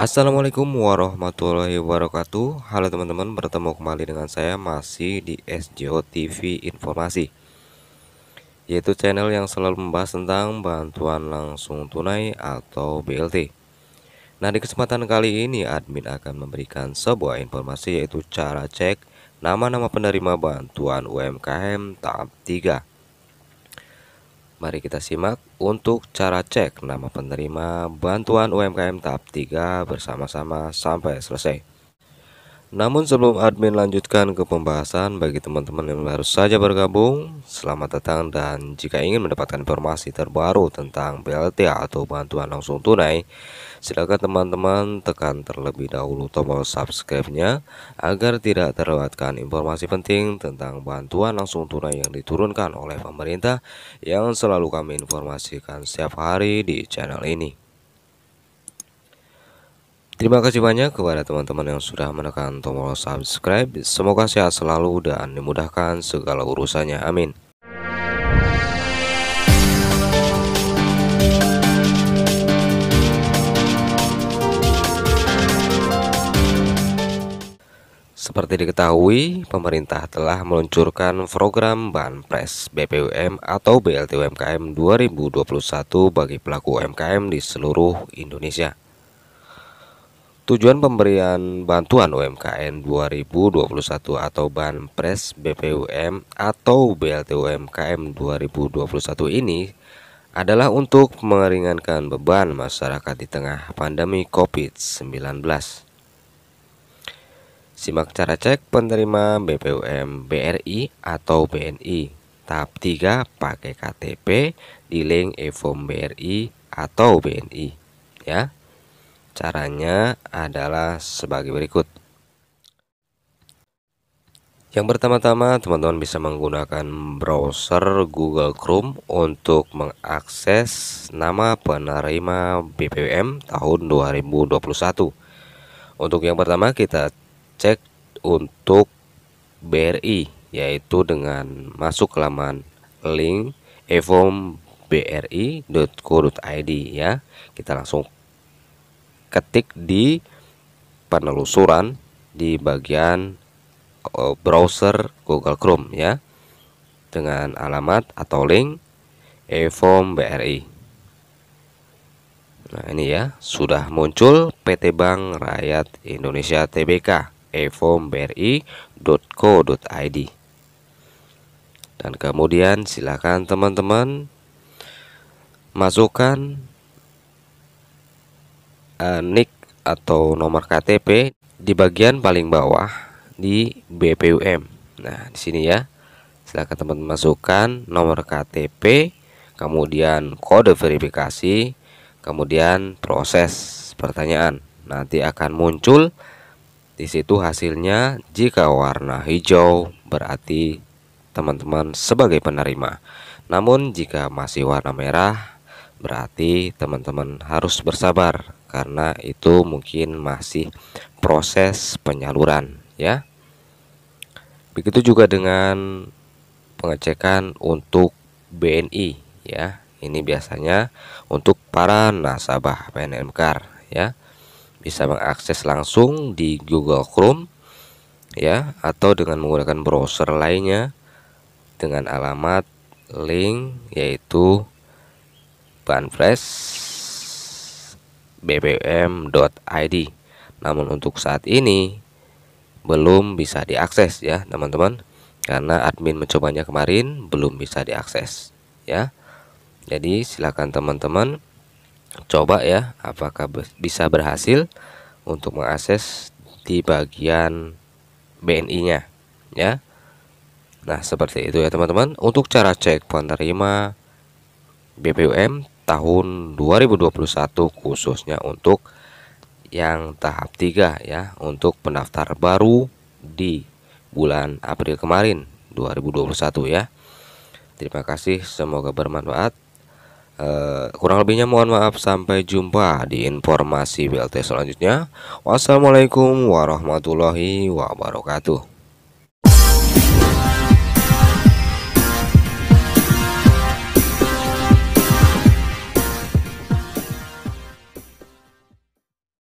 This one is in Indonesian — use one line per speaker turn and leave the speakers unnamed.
Assalamualaikum warahmatullahi wabarakatuh Halo teman-teman bertemu kembali dengan saya masih di SJO TV Informasi Yaitu channel yang selalu membahas tentang bantuan langsung tunai atau BLT Nah di kesempatan kali ini admin akan memberikan sebuah informasi yaitu cara cek nama-nama penerima bantuan UMKM tahap 3 Mari kita simak untuk cara cek nama penerima bantuan UMKM tahap 3 bersama-sama sampai selesai. Namun sebelum admin lanjutkan ke pembahasan bagi teman-teman yang baru saja bergabung, selamat datang dan jika ingin mendapatkan informasi terbaru tentang BLT atau bantuan langsung tunai, silakan teman-teman tekan terlebih dahulu tombol subscribe-nya agar tidak terlewatkan informasi penting tentang bantuan langsung tunai yang diturunkan oleh pemerintah yang selalu kami informasikan setiap hari di channel ini. Terima kasih banyak kepada teman-teman yang sudah menekan tombol subscribe. Semoga sehat selalu dan dimudahkan segala urusannya. Amin. Seperti diketahui, pemerintah telah meluncurkan program Banpres BPUM atau BLT UMKM 2021 bagi pelaku UMKM di seluruh Indonesia. Tujuan pemberian bantuan UMKM 2021 atau Banpres BPUM atau BLT UMKM 2021 ini adalah untuk meringankan beban masyarakat di tengah pandemi COVID-19. Simak cara cek penerima BPUM BRI atau BNI tahap 3 pakai KTP di link e form BRI atau BNI ya. Caranya adalah sebagai berikut. Yang pertama-tama, teman-teman bisa menggunakan browser Google Chrome untuk mengakses nama penerima BPM tahun 2021. Untuk yang pertama, kita cek untuk BRI, yaitu dengan masuk ke laman link evombri.co.id ya. Kita langsung ketik di penelusuran di bagian e, browser Google Chrome ya dengan alamat atau link eform BRI. Nah, ini ya, sudah muncul PT Bank Rakyat Indonesia Tbk eformbri.co.id. Dan kemudian silakan teman-teman masukkan uh, eh, NIK atau nomor KTP di bagian paling bawah di BPUM. Nah, di sini ya. silakan teman-teman masukkan nomor KTP, kemudian kode verifikasi, kemudian proses pertanyaan. Nanti akan muncul di situ hasilnya jika warna hijau berarti teman-teman sebagai penerima. Namun jika masih warna merah berarti teman-teman harus bersabar karena itu mungkin masih proses penyaluran ya. Begitu juga dengan pengecekan untuk BNI ya. Ini biasanya untuk para nasabah PNM Car ya. Bisa mengakses langsung di Google Chrome ya atau dengan menggunakan browser lainnya dengan alamat link yaitu flash bbm.id namun untuk saat ini belum bisa diakses ya teman-teman karena admin mencobanya kemarin belum bisa diakses ya jadi silakan teman-teman coba ya apakah bisa berhasil untuk mengakses di bagian BNI-nya ya Nah seperti itu ya teman-teman Untuk cara cek penerima BPUM tahun 2021 khususnya untuk yang tahap 3 ya untuk pendaftar baru di bulan April kemarin 2021 ya. Terima kasih semoga bermanfaat. Uh, kurang lebihnya mohon maaf sampai jumpa di informasi BLT selanjutnya. Wassalamualaikum warahmatullahi wabarakatuh.